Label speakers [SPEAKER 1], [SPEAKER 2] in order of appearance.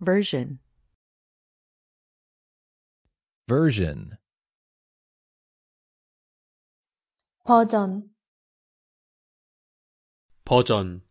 [SPEAKER 1] Version.
[SPEAKER 2] Version.
[SPEAKER 1] 버전.
[SPEAKER 3] 버전.